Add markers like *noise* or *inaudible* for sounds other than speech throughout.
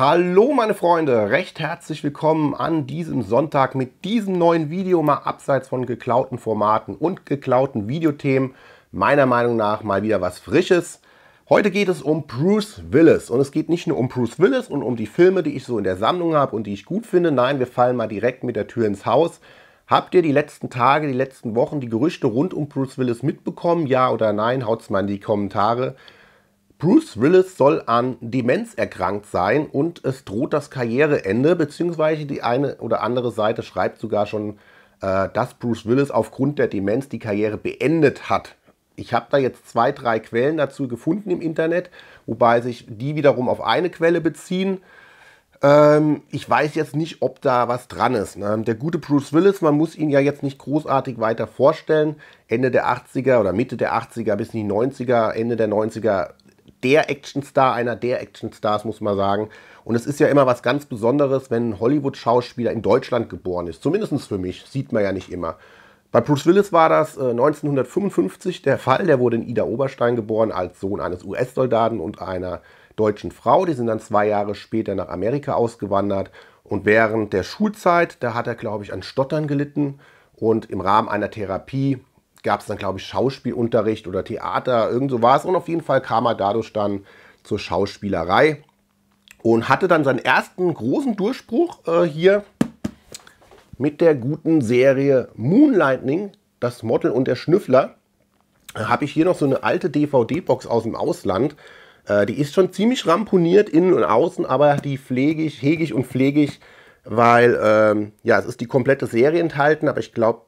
Hallo meine Freunde, recht herzlich willkommen an diesem Sonntag mit diesem neuen Video, mal abseits von geklauten Formaten und geklauten Videothemen. Meiner Meinung nach mal wieder was Frisches. Heute geht es um Bruce Willis und es geht nicht nur um Bruce Willis und um die Filme, die ich so in der Sammlung habe und die ich gut finde. Nein, wir fallen mal direkt mit der Tür ins Haus. Habt ihr die letzten Tage, die letzten Wochen die Gerüchte rund um Bruce Willis mitbekommen? Ja oder nein? Haut es mal in die Kommentare. Bruce Willis soll an Demenz erkrankt sein und es droht das Karriereende, beziehungsweise die eine oder andere Seite schreibt sogar schon, äh, dass Bruce Willis aufgrund der Demenz die Karriere beendet hat. Ich habe da jetzt zwei, drei Quellen dazu gefunden im Internet, wobei sich die wiederum auf eine Quelle beziehen ähm, ich weiß jetzt nicht, ob da was dran ist. Ne? Der gute Bruce Willis, man muss ihn ja jetzt nicht großartig weiter vorstellen. Ende der 80er oder Mitte der 80er bis in die 90er, Ende der 90er der Actionstar, einer der Actionstars, muss man sagen. Und es ist ja immer was ganz Besonderes, wenn ein Hollywood-Schauspieler in Deutschland geboren ist. Zumindest für mich, sieht man ja nicht immer. Bei Bruce Willis war das äh, 1955 der Fall. Der wurde in Ida Oberstein geboren als Sohn eines US-Soldaten und einer deutschen Frau. Die sind dann zwei Jahre später nach Amerika ausgewandert. Und während der Schulzeit, da hat er, glaube ich, an Stottern gelitten. Und im Rahmen einer Therapie gab es dann, glaube ich, Schauspielunterricht oder Theater, irgend so war es. Und auf jeden Fall kam er dadurch dann zur Schauspielerei und hatte dann seinen ersten großen Durchbruch äh, hier mit der guten Serie Moonlightning, das Model und der Schnüffler. Da Habe ich hier noch so eine alte DVD-Box aus dem Ausland. Äh, die ist schon ziemlich ramponiert innen und außen, aber die pflege ich, hege ich und pflege ich, weil ähm, ja, es ist die komplette Serie enthalten, aber ich glaube,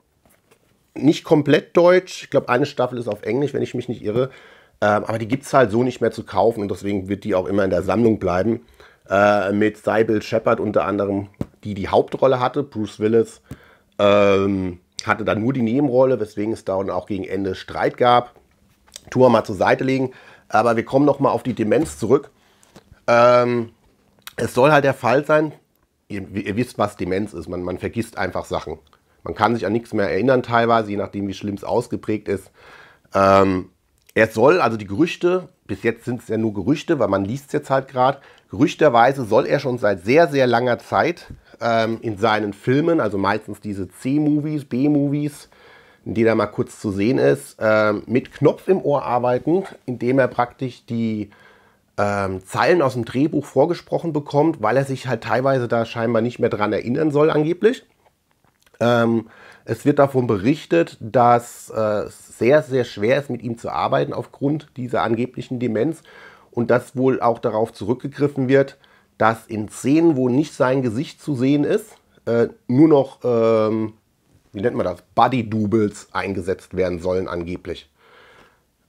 nicht komplett deutsch. Ich glaube, eine Staffel ist auf Englisch, wenn ich mich nicht irre. Ähm, aber die gibt es halt so nicht mehr zu kaufen und deswegen wird die auch immer in der Sammlung bleiben. Äh, mit Seibel Shepard unter anderem, die die Hauptrolle hatte, Bruce Willis. Ähm, hatte dann nur die Nebenrolle, weswegen es da auch gegen Ende Streit gab. Tour mal zur Seite legen. Aber wir kommen nochmal auf die Demenz zurück. Ähm, es soll halt der Fall sein, ihr, ihr wisst, was Demenz ist. Man, man vergisst einfach Sachen. Man kann sich an nichts mehr erinnern teilweise, je nachdem wie schlimm es ausgeprägt ist. Ähm, er soll, also die Gerüchte, bis jetzt sind es ja nur Gerüchte, weil man liest es jetzt halt gerade, gerüchterweise soll er schon seit sehr, sehr langer Zeit ähm, in seinen Filmen, also meistens diese C-Movies, B-Movies, in denen er mal kurz zu sehen ist, ähm, mit Knopf im Ohr arbeiten, indem er praktisch die ähm, Zeilen aus dem Drehbuch vorgesprochen bekommt, weil er sich halt teilweise da scheinbar nicht mehr dran erinnern soll angeblich. Ähm, es wird davon berichtet, dass äh, es sehr, sehr schwer ist, mit ihm zu arbeiten aufgrund dieser angeblichen Demenz und dass wohl auch darauf zurückgegriffen wird, dass in Szenen, wo nicht sein Gesicht zu sehen ist, äh, nur noch, ähm, wie nennt man das, Body-Doubles eingesetzt werden sollen angeblich.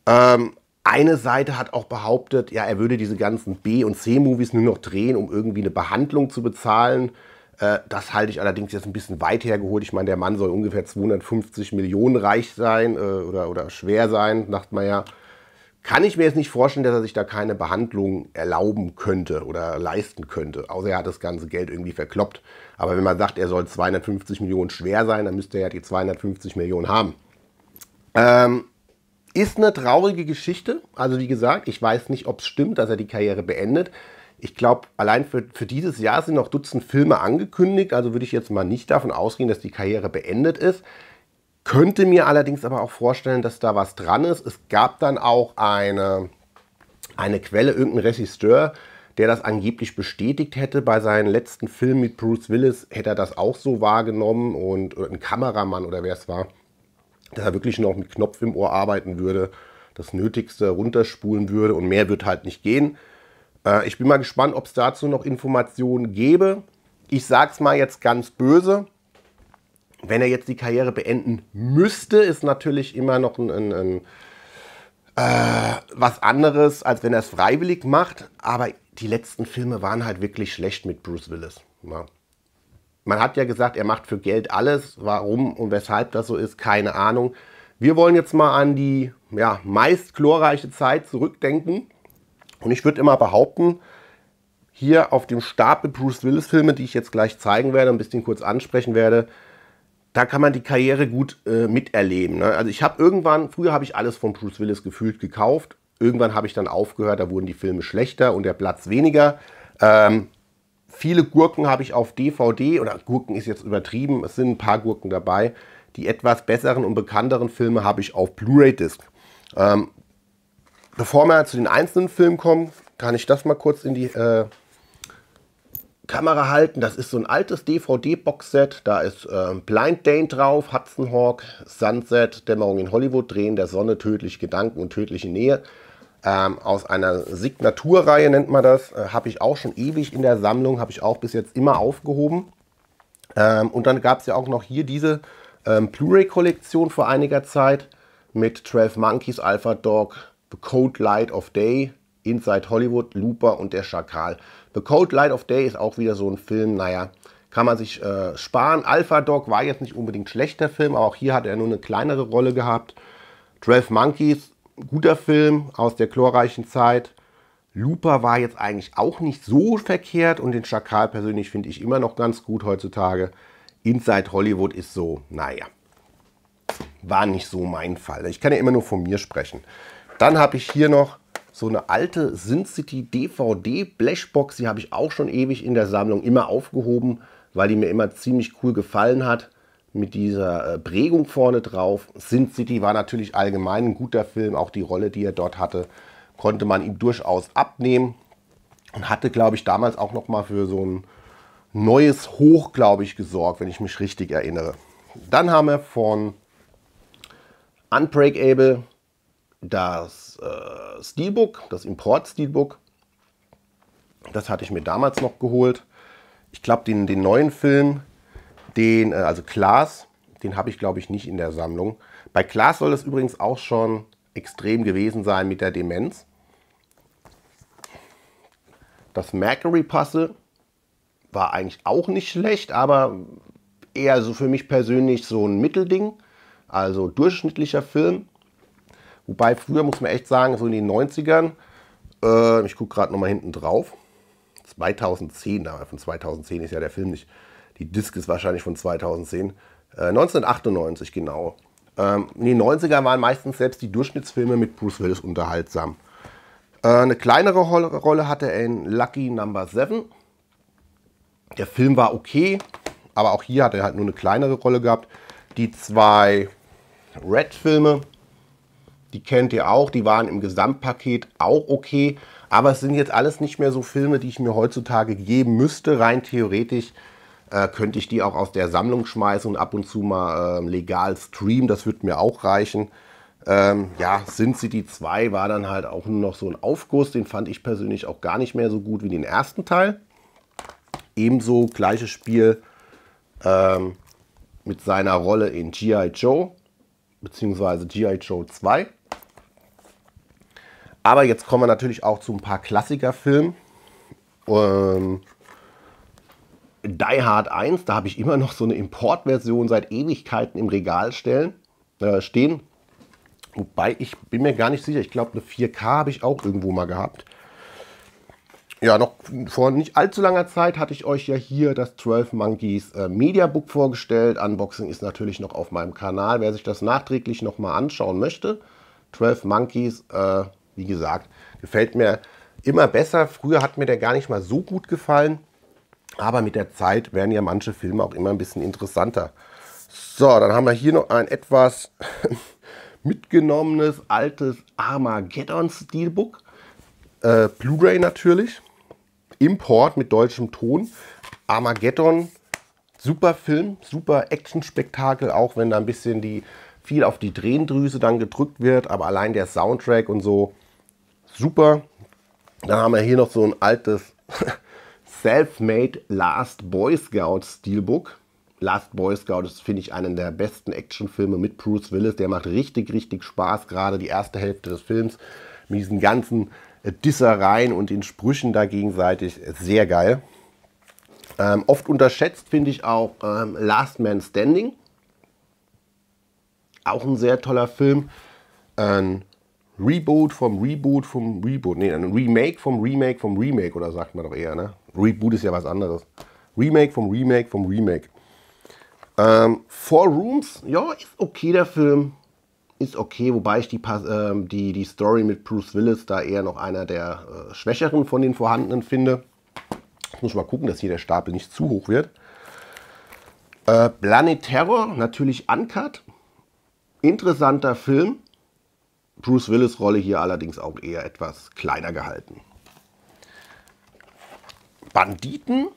Ähm, eine Seite hat auch behauptet, ja, er würde diese ganzen B- und C-Movies nur noch drehen, um irgendwie eine Behandlung zu bezahlen. Äh, das halte ich allerdings jetzt ein bisschen weit hergeholt. Ich meine, der Mann soll ungefähr 250 Millionen reich sein äh, oder, oder schwer sein, sagt man ja. Kann ich mir jetzt nicht vorstellen, dass er sich da keine Behandlung erlauben könnte oder leisten könnte. Außer er hat das ganze Geld irgendwie verkloppt. Aber wenn man sagt, er soll 250 Millionen schwer sein, dann müsste er ja die 250 Millionen haben. Ähm, ist eine traurige Geschichte. Also wie gesagt, ich weiß nicht, ob es stimmt, dass er die Karriere beendet. Ich glaube, allein für, für dieses Jahr sind noch Dutzend Filme angekündigt, also würde ich jetzt mal nicht davon ausgehen, dass die Karriere beendet ist. Könnte mir allerdings aber auch vorstellen, dass da was dran ist. Es gab dann auch eine, eine Quelle, irgendein Regisseur, der das angeblich bestätigt hätte. Bei seinen letzten Filmen mit Bruce Willis hätte er das auch so wahrgenommen und ein Kameramann oder wer es war, dass er wirklich noch mit Knopf im Ohr arbeiten würde, das Nötigste runterspulen würde und mehr wird halt nicht gehen. Äh, ich bin mal gespannt, ob es dazu noch Informationen gäbe. Ich sage es mal jetzt ganz böse. Wenn er jetzt die Karriere beenden müsste, ist natürlich immer noch ein, ein, ein äh, was anderes, als wenn er es freiwillig macht. Aber die letzten Filme waren halt wirklich schlecht mit Bruce Willis. Ja. Man hat ja gesagt, er macht für Geld alles. Warum und weshalb das so ist, keine Ahnung. Wir wollen jetzt mal an die ja, meist glorreiche Zeit zurückdenken. Und ich würde immer behaupten, hier auf dem Stapel Bruce Willis Filme, die ich jetzt gleich zeigen werde, und ein bisschen kurz ansprechen werde, da kann man die Karriere gut äh, miterleben. Ne? Also ich habe irgendwann, früher habe ich alles von Bruce Willis gefühlt gekauft. Irgendwann habe ich dann aufgehört, da wurden die Filme schlechter und der Platz weniger. Ähm, viele Gurken habe ich auf DVD, oder Gurken ist jetzt übertrieben, es sind ein paar Gurken dabei. Die etwas besseren und bekannteren Filme habe ich auf Blu-ray-Disc. Ähm, bevor wir zu den einzelnen Filmen kommen, kann ich das mal kurz in die äh, Kamera halten. Das ist so ein altes DVD-Boxset. Da ist äh, Blind Dane drauf, Hudson Hawk, Sunset, Dämmerung in Hollywood, Drehen der Sonne, tödliche Gedanken und tödliche Nähe. Ähm, aus einer Signaturreihe nennt man das. Äh, habe ich auch schon ewig in der Sammlung, habe ich auch bis jetzt immer aufgehoben. Ähm, und dann gab es ja auch noch hier diese ähm, Blu-ray-Kollektion vor einiger Zeit mit 12 Monkeys, Alpha Dog, The Cold Light of Day, Inside Hollywood, Looper und der Schakal. The Cold Light of Day ist auch wieder so ein Film, naja, kann man sich äh, sparen. Alpha Dog war jetzt nicht unbedingt schlechter Film, aber auch hier hat er nur eine kleinere Rolle gehabt. 12 Monkeys, guter Film aus der chlorreichen Zeit. Looper war jetzt eigentlich auch nicht so verkehrt und den Schakal persönlich finde ich immer noch ganz gut heutzutage. Inside Hollywood ist so, naja, war nicht so mein Fall. Ich kann ja immer nur von mir sprechen. Dann habe ich hier noch so eine alte Sin City DVD Blechbox. Die habe ich auch schon ewig in der Sammlung immer aufgehoben, weil die mir immer ziemlich cool gefallen hat. Mit dieser äh, Prägung vorne drauf. Sin City war natürlich allgemein ein guter Film. Auch die Rolle, die er dort hatte, konnte man ihm durchaus abnehmen. Und hatte, glaube ich, damals auch noch mal für so ein neues Hoch, glaube ich, gesorgt, wenn ich mich richtig erinnere. Dann haben wir von Unbreakable das äh, Steelbook, das Import-Steelbook. Das hatte ich mir damals noch geholt. Ich glaube, den, den neuen Film, den, äh, also Klaas, den habe ich, glaube ich, nicht in der Sammlung. Bei Klaas soll das übrigens auch schon extrem gewesen sein mit der Demenz. Das Mercury-Puzzle war eigentlich auch nicht schlecht, aber eher so für mich persönlich so ein Mittelding. Also durchschnittlicher Film. Wobei früher, muss man echt sagen, so in den 90ern, äh, ich gucke gerade nochmal hinten drauf, 2010, aber von 2010 ist ja der Film nicht, die Disc ist wahrscheinlich von 2010, äh, 1998 genau. Ähm, in den 90ern waren meistens selbst die Durchschnittsfilme mit Bruce Willis unterhaltsam. Äh, eine kleinere Rolle hatte er in Lucky Number 7. Der Film war okay, aber auch hier hat er halt nur eine kleinere Rolle gehabt. Die zwei Red-Filme, die kennt ihr auch, die waren im Gesamtpaket auch okay. Aber es sind jetzt alles nicht mehr so Filme, die ich mir heutzutage geben müsste. Rein theoretisch äh, könnte ich die auch aus der Sammlung schmeißen und ab und zu mal äh, legal streamen. Das würde mir auch reichen. Ähm, ja, Sind City 2 war dann halt auch nur noch so ein Aufguss. Den fand ich persönlich auch gar nicht mehr so gut wie den ersten Teil. Ebenso gleiches Spiel ähm, mit seiner Rolle in G.I. Joe beziehungsweise G.I. Joe 2. Aber jetzt kommen wir natürlich auch zu ein paar Klassikerfilmen. Ähm, Die Hard 1, da habe ich immer noch so eine Importversion seit Ewigkeiten im Regal stellen, äh, stehen. Wobei ich bin mir gar nicht sicher, ich glaube eine 4K habe ich auch irgendwo mal gehabt ja, noch vor nicht allzu langer Zeit hatte ich euch ja hier das 12 Monkeys äh, Media Book vorgestellt. Unboxing ist natürlich noch auf meinem Kanal, wer sich das nachträglich nochmal anschauen möchte. 12 Monkeys, äh, wie gesagt, gefällt mir immer besser. Früher hat mir der gar nicht mal so gut gefallen, aber mit der Zeit werden ja manche Filme auch immer ein bisschen interessanter. So, dann haben wir hier noch ein etwas *laughs* mitgenommenes altes Armageddon Steelbook. Äh, Blu-ray natürlich. Import mit deutschem Ton. Armageddon, super Film, super Action-Spektakel, auch wenn da ein bisschen die viel auf die Drehendrüse dann gedrückt wird, aber allein der Soundtrack und so, super. Dann haben wir hier noch so ein altes *laughs* Self-Made Last Boy Scout Steelbook. Last Boy Scout ist, finde ich, einen der besten Actionfilme mit Bruce Willis. Der macht richtig, richtig Spaß, gerade die erste Hälfte des Films mit diesen ganzen Dissereien und den Sprüchen da gegenseitig sehr geil. Ähm, oft unterschätzt finde ich auch ähm, Last Man Standing. Auch ein sehr toller Film. Ein Reboot vom Reboot vom Reboot. Nee, ein Remake vom Remake vom Remake oder sagt man doch eher, ne? Reboot ist ja was anderes. Remake vom Remake vom Remake. Ähm, Four Rooms, ja, ist okay der Film ist okay, wobei ich die, äh, die, die Story mit Bruce Willis da eher noch einer der äh, schwächeren von den vorhandenen finde. Jetzt muss ich mal gucken, dass hier der Stapel nicht zu hoch wird. Äh, Planet Terror, natürlich Uncut. Interessanter Film. Bruce Willis Rolle hier allerdings auch eher etwas kleiner gehalten. Banditen,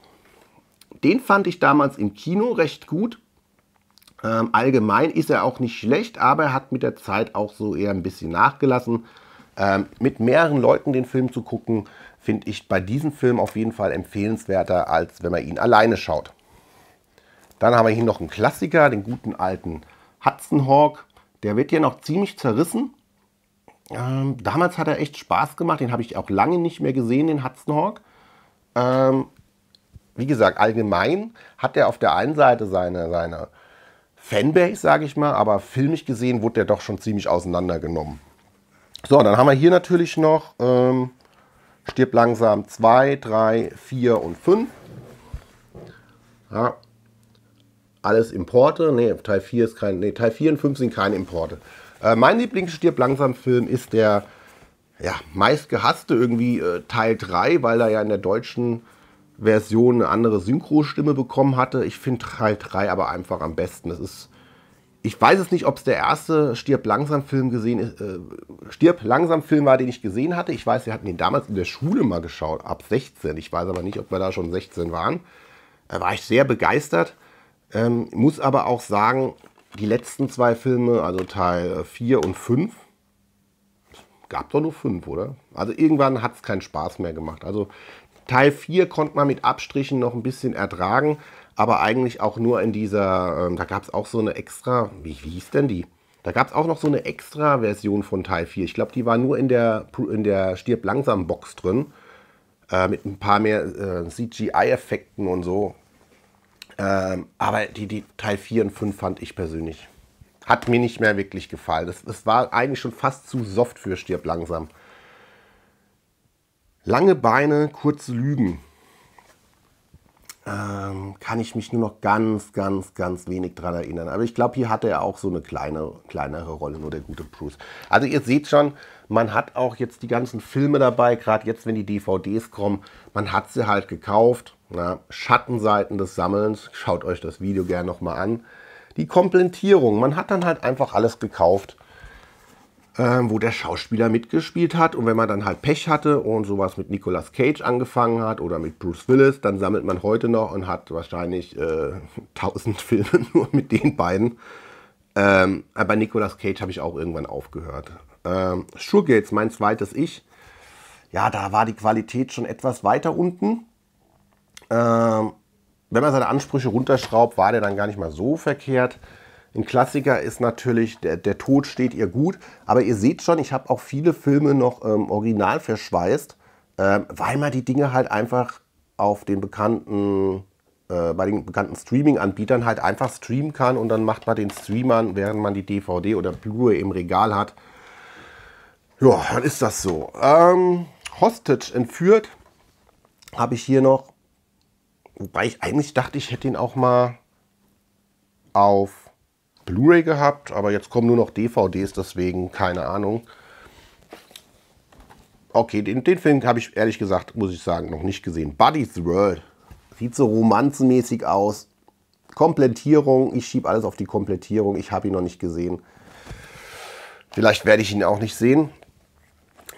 den fand ich damals im Kino recht gut. Ähm, allgemein ist er auch nicht schlecht, aber er hat mit der Zeit auch so eher ein bisschen nachgelassen. Ähm, mit mehreren Leuten den Film zu gucken, finde ich bei diesem Film auf jeden Fall empfehlenswerter, als wenn man ihn alleine schaut. Dann haben wir hier noch einen Klassiker, den guten alten Hudson Hawk. Der wird ja noch ziemlich zerrissen. Ähm, damals hat er echt Spaß gemacht. Den habe ich auch lange nicht mehr gesehen, den Hudson Hawk. Ähm, wie gesagt, allgemein hat er auf der einen Seite seine, seine Fanbase, sage ich mal, aber filmisch gesehen wurde der doch schon ziemlich auseinandergenommen. So, dann haben wir hier natürlich noch ähm, Stirb langsam 2, 3, 4 und 5. Ja. Alles Importe. Ne, Teil 4 ist kein. Nee, Teil 4 und 5 sind keine Importe. Äh, mein Lieblingsstirb langsam Film ist der ja, meistgehasste irgendwie äh, Teil 3, weil er ja in der deutschen Version eine andere Synchro-Stimme bekommen hatte. Ich finde Teil halt 3 aber einfach am besten. Das ist, ich weiß es nicht, ob es der erste Stirb langsam Film gesehen ist, äh, Stirb langsam Film war, den ich gesehen hatte. Ich weiß, wir hatten ihn damals in der Schule mal geschaut, ab 16. Ich weiß aber nicht, ob wir da schon 16 waren. Da war ich sehr begeistert. Ähm, muss aber auch sagen, die letzten zwei Filme, also Teil 4 und 5, gab doch nur fünf, oder? Also irgendwann hat es keinen Spaß mehr gemacht. Also Teil 4 konnte man mit Abstrichen noch ein bisschen ertragen, aber eigentlich auch nur in dieser, ähm, da gab es auch so eine extra, wie, wie hieß denn die? Da gab es auch noch so eine extra Version von Teil 4. Ich glaube, die war nur in der, in der Stirb langsam Box drin. Äh, mit ein paar mehr äh, CGI-Effekten und so. Ähm, aber die, die Teil 4 und 5 fand ich persönlich. Hat mir nicht mehr wirklich gefallen. das war eigentlich schon fast zu soft für Stirb langsam. Lange Beine, kurze Lügen. Ähm, kann ich mich nur noch ganz, ganz, ganz wenig dran erinnern. Aber ich glaube, hier hatte er auch so eine kleine, kleinere Rolle, nur der gute Bruce. Also ihr seht schon, man hat auch jetzt die ganzen Filme dabei, gerade jetzt, wenn die DVDs kommen. Man hat sie halt gekauft. Na, Schattenseiten des Sammelns, schaut euch das Video gerne nochmal an. Die Komplementierung, man hat dann halt einfach alles gekauft ähm, wo der Schauspieler mitgespielt hat. Und wenn man dann halt Pech hatte und sowas mit Nicolas Cage angefangen hat oder mit Bruce Willis, dann sammelt man heute noch und hat wahrscheinlich äh, 1000 *laughs* Filme *laughs* nur mit den beiden. Ähm, aber Nicolas Cage habe ich auch irgendwann aufgehört. Ähm, Suregates, mein zweites Ich. Ja, da war die Qualität schon etwas weiter unten. Ähm, wenn man seine Ansprüche runterschraubt, war der dann gar nicht mal so verkehrt. Ein Klassiker ist natürlich der, der Tod steht ihr gut, aber ihr seht schon, ich habe auch viele Filme noch ähm, original verschweißt, ähm, weil man die Dinge halt einfach auf den bekannten äh, bei den bekannten Streaming-Anbietern halt einfach streamen kann und dann macht man den Streamern, während man die DVD oder Blu-ray im Regal hat. Ja, dann ist das so. Ähm, Hostage entführt habe ich hier noch, wobei ich eigentlich dachte, ich hätte ihn auch mal auf Blu-ray gehabt, aber jetzt kommen nur noch DVDs, deswegen keine Ahnung. Okay, den, den Film habe ich ehrlich gesagt, muss ich sagen, noch nicht gesehen. Buddy's World. Sieht so romanzenmäßig aus. Komplettierung. Ich schiebe alles auf die Komplettierung. Ich habe ihn noch nicht gesehen. Vielleicht werde ich ihn auch nicht sehen.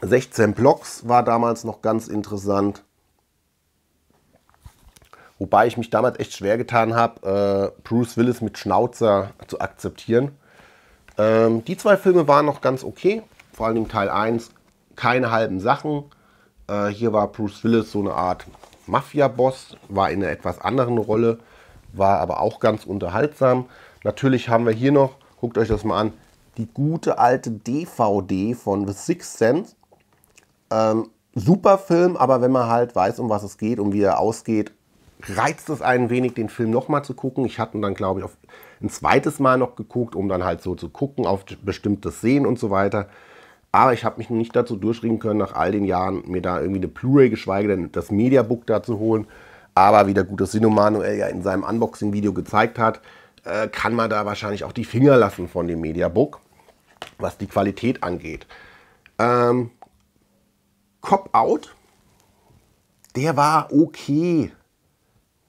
16 Blocks war damals noch ganz interessant. Wobei ich mich damals echt schwer getan habe, äh, Bruce Willis mit Schnauzer zu akzeptieren. Ähm, die zwei Filme waren noch ganz okay. Vor allem Teil 1, keine halben Sachen. Äh, hier war Bruce Willis so eine Art Mafia-Boss, war in einer etwas anderen Rolle, war aber auch ganz unterhaltsam. Natürlich haben wir hier noch, guckt euch das mal an, die gute alte DVD von The Sixth Sense. Ähm, super Film, aber wenn man halt weiß, um was es geht und wie er ausgeht, reizt es ein wenig, den Film nochmal zu gucken. Ich hatte ihn dann, glaube ich, auf ein zweites Mal noch geguckt, um dann halt so zu gucken auf bestimmtes Sehen und so weiter. Aber ich habe mich nicht dazu durchringen können, nach all den Jahren mir da irgendwie eine Blu-ray, geschweige denn das Mediabook da zu holen. Aber wie der gute Sino Manuel ja in seinem Unboxing-Video gezeigt hat, äh, kann man da wahrscheinlich auch die Finger lassen von dem Mediabook, was die Qualität angeht. Ähm, Cop Out, der war okay.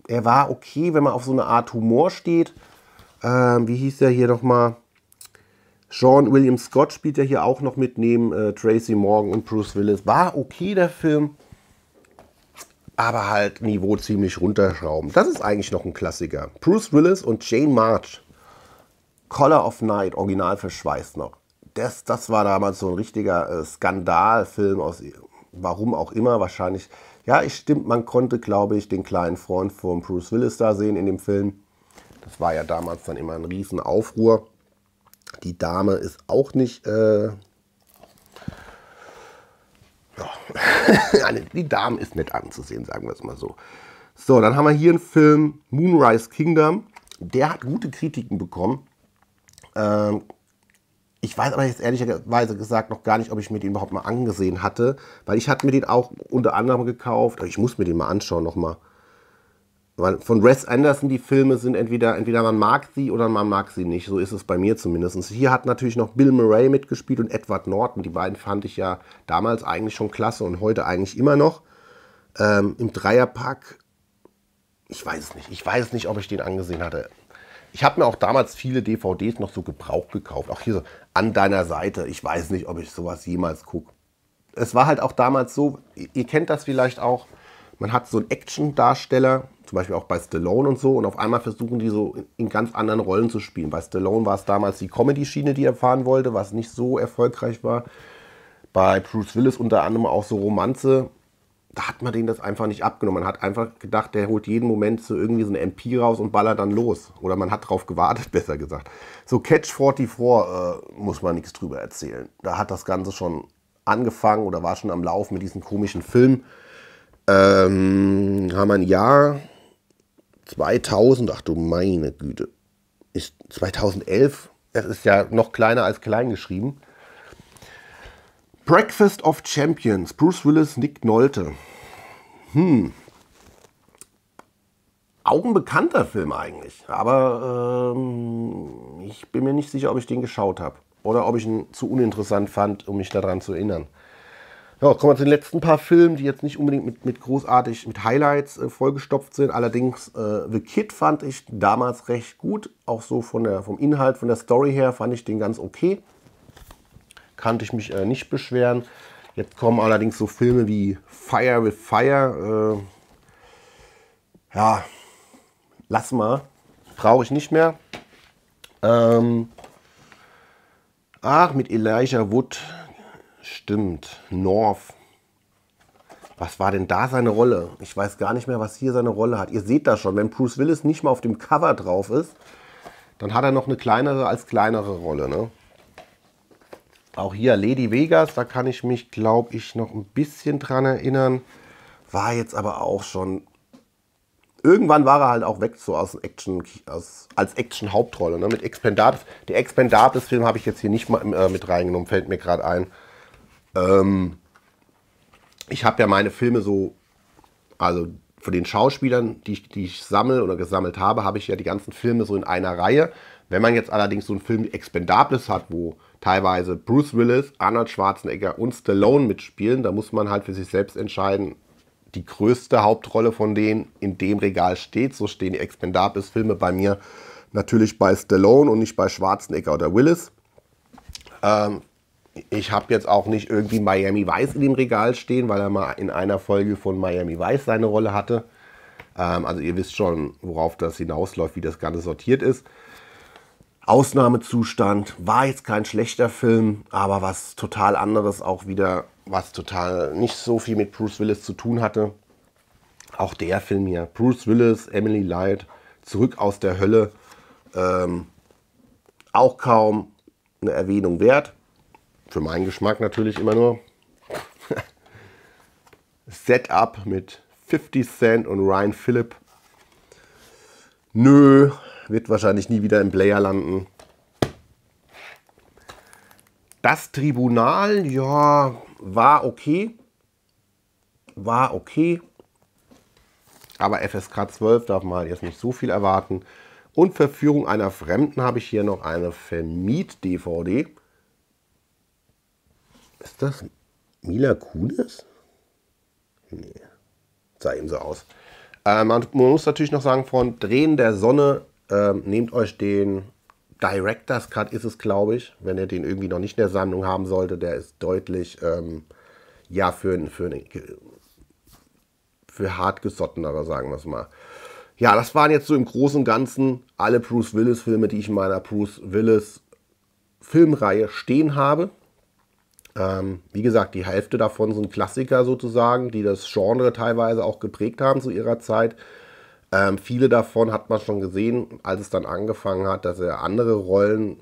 Er war okay, wenn man auf so eine Art Humor steht. Ähm, wie hieß der hier nochmal? Sean William Scott spielt ja hier auch noch mit neben äh, Tracy Morgan und Bruce Willis. War okay der Film, aber halt Niveau ziemlich runterschrauben. Das ist eigentlich noch ein Klassiker. Bruce Willis und Jane March. Color of Night, original verschweißt noch. Das, das war damals so ein richtiger äh, Skandalfilm aus warum auch immer wahrscheinlich ja, ich stimmt, man konnte, glaube ich, den kleinen Freund von Bruce Willis da sehen in dem Film. Das war ja damals dann immer ein Aufruhr. Die Dame ist auch nicht. Äh *laughs* die Dame ist nicht anzusehen, sagen wir es mal so. So, dann haben wir hier einen Film Moonrise Kingdom. Der hat gute Kritiken bekommen. Ähm, ich weiß aber jetzt ehrlicherweise gesagt noch gar nicht, ob ich mir den überhaupt mal angesehen hatte, weil ich hatte mir den auch unter anderem gekauft. Ich muss mir den mal anschauen nochmal. Weil von Wes Anderson die Filme sind entweder, entweder man mag sie oder man mag sie nicht. So ist es bei mir zumindest. Hier hat natürlich noch Bill Murray mitgespielt und Edward Norton. Die beiden fand ich ja damals eigentlich schon klasse und heute eigentlich immer noch. Ähm, Im Dreierpack, ich weiß es nicht. Ich weiß nicht, ob ich den angesehen hatte. Ich habe mir auch damals viele DVDs noch so gebraucht gekauft. Auch hier so an deiner Seite. Ich weiß nicht, ob ich sowas jemals gucke. Es war halt auch damals so, ihr kennt das vielleicht auch, man hat so einen Action-Darsteller, zum Beispiel auch bei Stallone und so, und auf einmal versuchen die so in ganz anderen Rollen zu spielen. Bei Stallone war es damals die Comedy-Schiene, die er fahren wollte, was nicht so erfolgreich war. Bei Bruce Willis unter anderem auch so Romanze da hat man denen das einfach nicht abgenommen. Man hat einfach gedacht, der holt jeden Moment so irgendwie so eine MP raus und ballert dann los. Oder man hat drauf gewartet, *laughs* besser gesagt. So Catch 44 äh, muss man nichts drüber erzählen. Da hat das Ganze schon angefangen oder war schon am Lauf mit diesem komischen Film. Ähm, haben ein Jahr 2000, ach du meine Güte, ist 2011, das ist ja noch kleiner als klein geschrieben. Breakfast of Champions, Bruce Willis, Nick Nolte. Hm. Auch ein bekannter Film eigentlich, aber ähm, ich bin mir nicht sicher, ob ich den geschaut habe oder ob ich ihn zu uninteressant fand, um mich daran zu erinnern. Ja, kommen wir zu den letzten paar Filmen, die jetzt nicht unbedingt mit, mit großartig mit Highlights äh, vollgestopft sind. Allerdings äh, The Kid fand ich damals recht gut, auch so von der, vom Inhalt, von der Story her fand ich den ganz okay kann ich mich äh, nicht beschweren. Jetzt kommen allerdings so Filme wie Fire with Fire. Äh, ja, lass mal. Brauche ich nicht mehr. Ähm, ach, mit Elijah Wood. Stimmt. North. Was war denn da seine Rolle? Ich weiß gar nicht mehr, was hier seine Rolle hat. Ihr seht das schon, wenn Bruce Willis nicht mal auf dem Cover drauf ist, dann hat er noch eine kleinere als kleinere Rolle. Ne? Auch hier Lady Vegas, da kann ich mich, glaube ich, noch ein bisschen dran erinnern. War jetzt aber auch schon... Irgendwann war er halt auch weg, so aus Action, aus, als Action-Hauptrolle. Ne? Mit Expendables. Der Expendables-Film habe ich jetzt hier nicht mal äh, mit reingenommen, fällt mir gerade ein. Ähm, ich habe ja meine Filme so, also von den Schauspielern, die ich, die ich sammle oder gesammelt habe, habe ich ja die ganzen Filme so in einer Reihe. Wenn man jetzt allerdings so einen Film wie Expendables hat, wo teilweise Bruce Willis, Arnold Schwarzenegger und Stallone mitspielen. Da muss man halt für sich selbst entscheiden, die größte Hauptrolle von denen in dem Regal steht. So stehen die Expendables-Filme bei mir natürlich bei Stallone und nicht bei Schwarzenegger oder Willis. Ähm, ich habe jetzt auch nicht irgendwie Miami Vice in dem Regal stehen, weil er mal in einer Folge von Miami Vice seine Rolle hatte. Ähm, also ihr wisst schon, worauf das hinausläuft, wie das Ganze sortiert ist. Ausnahmezustand. War jetzt kein schlechter Film, aber was total anderes auch wieder, was total nicht so viel mit Bruce Willis zu tun hatte. Auch der Film hier. Bruce Willis, Emily Light, Zurück aus der Hölle. Ähm, auch kaum eine Erwähnung wert. Für meinen Geschmack natürlich immer nur. *laughs* Setup mit 50 Cent und Ryan Phillip. Nö, wird wahrscheinlich nie wieder im Player landen. Das Tribunal, ja, war okay. War okay. Aber FSK 12 darf man jetzt nicht so viel erwarten. Und Verführung einer Fremden habe ich hier noch eine Vermiet-DVD. Ist das Mila Kunis? Nee, sah eben so aus. Äh, man, man, muss natürlich noch sagen, von Drehen der Sonne ähm, nehmt euch den Directors Cut, ist es glaube ich, wenn ihr den irgendwie noch nicht in der Sammlung haben sollte, der ist deutlich, ähm, ja, für, für, für hartgesottenere, sagen wir es mal. Ja, das waren jetzt so im Großen und Ganzen alle Bruce Willis-Filme, die ich in meiner Bruce Willis-Filmreihe stehen habe. Ähm, wie gesagt, die Hälfte davon sind Klassiker sozusagen, die das Genre teilweise auch geprägt haben zu ihrer Zeit. Ähm, viele davon hat man schon gesehen, als es dann angefangen hat, dass er andere Rollen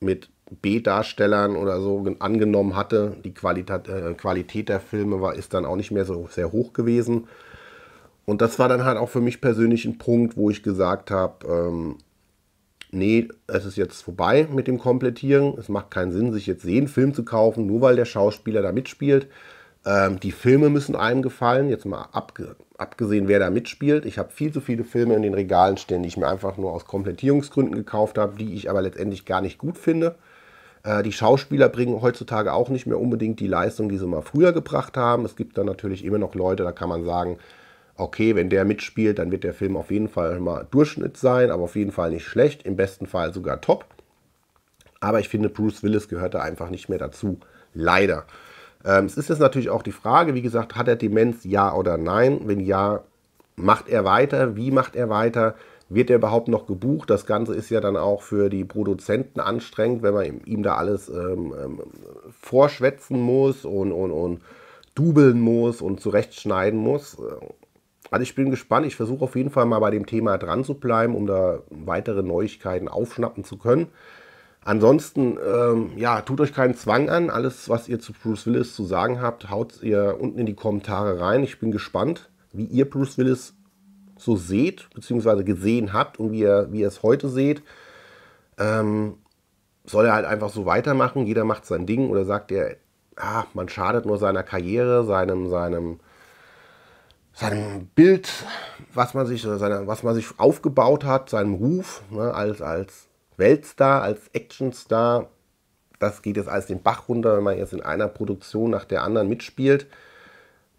mit B-Darstellern oder so angenommen hatte. Die Qualität, äh, Qualität der Filme war, ist dann auch nicht mehr so sehr hoch gewesen. Und das war dann halt auch für mich persönlich ein Punkt, wo ich gesagt habe, ähm, nee, es ist jetzt vorbei mit dem Komplettieren. Es macht keinen Sinn, sich jetzt jeden Film zu kaufen, nur weil der Schauspieler da mitspielt. Ähm, die Filme müssen einem gefallen, jetzt mal abge abgesehen, wer da mitspielt. Ich habe viel zu viele Filme in den Regalen stehen, die ich mir einfach nur aus Komplettierungsgründen gekauft habe, die ich aber letztendlich gar nicht gut finde. Äh, die Schauspieler bringen heutzutage auch nicht mehr unbedingt die Leistung, die sie mal früher gebracht haben. Es gibt dann natürlich immer noch Leute, da kann man sagen, okay, wenn der mitspielt, dann wird der Film auf jeden Fall mal Durchschnitt sein, aber auf jeden Fall nicht schlecht, im besten Fall sogar top. Aber ich finde, Bruce Willis gehört da einfach nicht mehr dazu. Leider. Ähm, es ist jetzt natürlich auch die Frage, wie gesagt, hat er Demenz, ja oder nein? Wenn ja, macht er weiter? Wie macht er weiter? Wird er überhaupt noch gebucht? Das Ganze ist ja dann auch für die Produzenten anstrengend, wenn man ihm da alles ähm, ähm, vorschwätzen muss und, und, und dubeln muss und zurechtschneiden muss. Also ich bin gespannt. Ich versuche auf jeden Fall mal bei dem Thema dran zu bleiben, um da weitere Neuigkeiten aufschnappen zu können. Ansonsten, ähm, ja, tut euch keinen Zwang an. Alles, was ihr zu Bruce Willis zu sagen habt, haut ihr unten in die Kommentare rein. Ich bin gespannt, wie ihr Bruce Willis so seht, beziehungsweise gesehen habt und wie ihr, wie ihr es heute seht. Ähm, soll er halt einfach so weitermachen? Jeder macht sein Ding oder sagt er, ah, man schadet nur seiner Karriere, seinem, seinem, seinem Bild, was man sich, seine, was man sich aufgebaut hat, seinem Ruf ne, als, als Weltstar, als Actionstar, das geht jetzt alles den Bach runter, wenn man jetzt in einer Produktion nach der anderen mitspielt.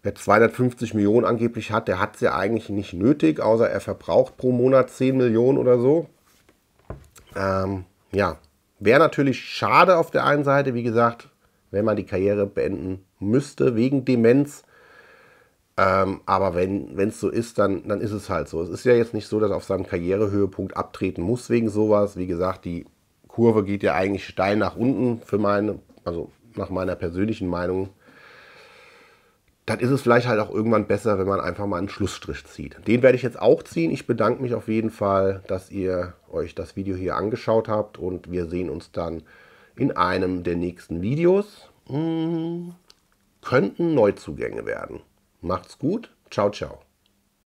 Wer 250 Millionen angeblich hat, der hat es ja eigentlich nicht nötig, außer er verbraucht pro Monat 10 Millionen oder so. Ähm, ja, wäre natürlich schade auf der einen Seite, wie gesagt, wenn man die Karriere beenden müsste wegen Demenz. Ähm, aber wenn es so ist, dann, dann ist es halt so. Es ist ja jetzt nicht so, dass er auf seinem Karrierehöhepunkt abtreten muss wegen sowas. Wie gesagt, die Kurve geht ja eigentlich steil nach unten für meine, also nach meiner persönlichen Meinung. Dann ist es vielleicht halt auch irgendwann besser, wenn man einfach mal einen Schlussstrich zieht. Den werde ich jetzt auch ziehen. Ich bedanke mich auf jeden Fall, dass ihr euch das Video hier angeschaut habt und wir sehen uns dann in einem der nächsten Videos. Hm, könnten Neuzugänge werden. Macht's gut. Ciao, ciao.